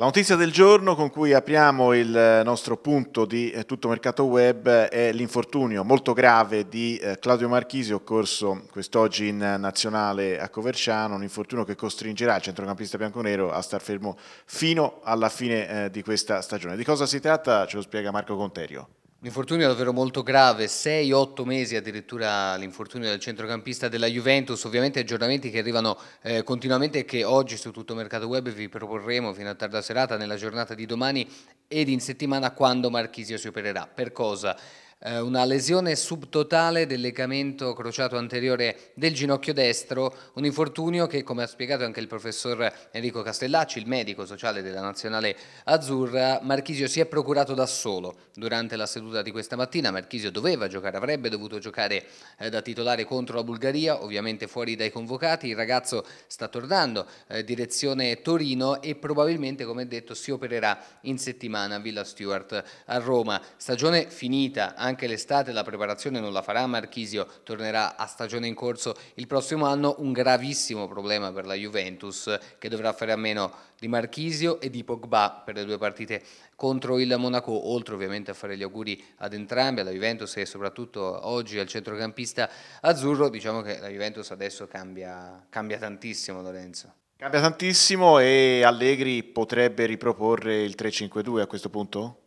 La notizia del giorno con cui apriamo il eh, nostro punto di eh, tutto mercato web è l'infortunio molto grave di eh, Claudio Marchisi occorso quest'oggi in nazionale a Coverciano, un infortunio che costringerà il centrocampista bianconero a star fermo fino alla fine di questa stagione. Di cosa si tratta ce lo spiega Marco Conterio. L'infortunio è davvero molto grave, 6-8 mesi addirittura l'infortunio del centrocampista della Juventus, ovviamente aggiornamenti che arrivano eh, continuamente e che oggi su tutto Mercato Web vi proporremo fino a tarda serata, nella giornata di domani ed in settimana quando Marchisio si opererà. Per cosa? Eh, una lesione subtotale del legamento crociato anteriore del ginocchio destro, un infortunio che, come ha spiegato anche il professor Enrico Castellacci, il medico sociale della Nazionale Azzurra, Marchisio si è procurato da solo. Durante la seduta di questa mattina Marchisio doveva giocare, avrebbe dovuto giocare eh, da titolare contro la Bulgaria, ovviamente fuori dai convocati, il ragazzo sta tornando eh, direzione Torino e probabilmente, come detto, si opererà in settimana a Villa Stewart a Roma. Stagione finita, anche anche l'estate, la preparazione non la farà Marchisio, tornerà a stagione in corso il prossimo anno, un gravissimo problema per la Juventus che dovrà fare a meno di Marchisio e di Pogba per le due partite contro il Monaco, oltre ovviamente a fare gli auguri ad entrambi, alla Juventus e soprattutto oggi al centrocampista azzurro, diciamo che la Juventus adesso cambia, cambia tantissimo Lorenzo. Cambia tantissimo e Allegri potrebbe riproporre il 3-5-2 a questo punto?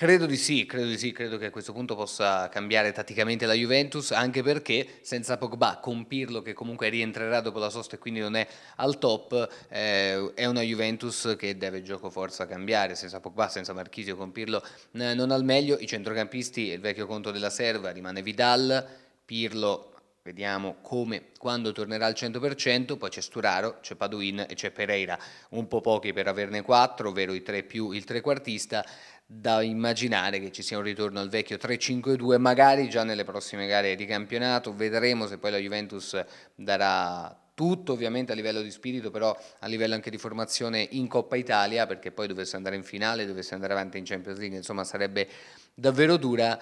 Credo di sì, credo di sì, credo che a questo punto possa cambiare tatticamente la Juventus, anche perché senza Pogba, con Pirlo che comunque rientrerà dopo la sosta e quindi non è al top, eh, è una Juventus che deve gioco forza cambiare, senza Pogba, senza Marchisio, con Pirlo eh, non al meglio, i centrocampisti, il vecchio conto della serva, rimane Vidal, Pirlo Vediamo come, quando tornerà al 100%, poi c'è Sturaro, c'è Paduin e c'è Pereira, un po' pochi per averne quattro, ovvero i tre più il trequartista, da immaginare che ci sia un ritorno al vecchio 3-5-2, magari già nelle prossime gare di campionato, vedremo se poi la Juventus darà tutto ovviamente a livello di spirito, però a livello anche di formazione in Coppa Italia, perché poi dovesse andare in finale, dovesse andare avanti in Champions League, insomma sarebbe davvero dura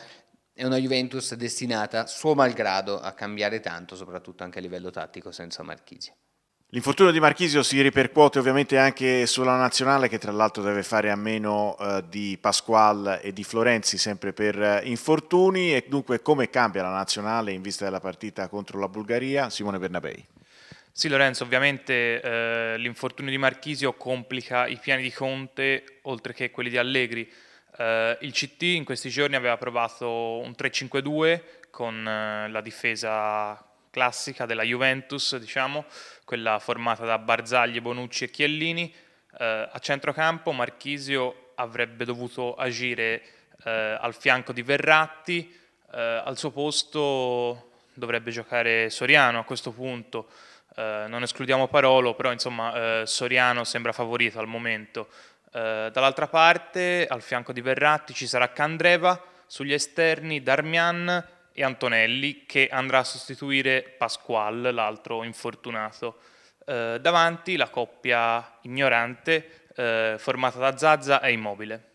è una Juventus destinata, suo malgrado, a cambiare tanto, soprattutto anche a livello tattico, senza Marchisio. L'infortunio di Marchisio si ripercuote ovviamente anche sulla nazionale che tra l'altro deve fare a meno eh, di Pasquale e di Florenzi sempre per eh, infortuni e dunque come cambia la nazionale in vista della partita contro la Bulgaria? Simone Bernabei. Sì Lorenzo, ovviamente eh, l'infortunio di Marchisio complica i piani di Conte oltre che quelli di Allegri. Eh, il CT in questi giorni aveva provato un 3-5-2 con eh, la difesa classica della Juventus, diciamo, quella formata da Barzagli, Bonucci e Chiellini. Eh, a centrocampo Marchisio avrebbe dovuto agire eh, al fianco di Verratti, eh, al suo posto dovrebbe giocare Soriano a questo punto. Eh, non escludiamo Parolo, però insomma Soriano sembra favorito al momento. Eh, dall'altra parte, al fianco di Verratti, ci sarà Candreva, sugli esterni Darmian e Antonelli, che andrà a sostituire Pasquale, l'altro infortunato. Eh, davanti la coppia ignorante, eh, formata da Zazza e Immobile.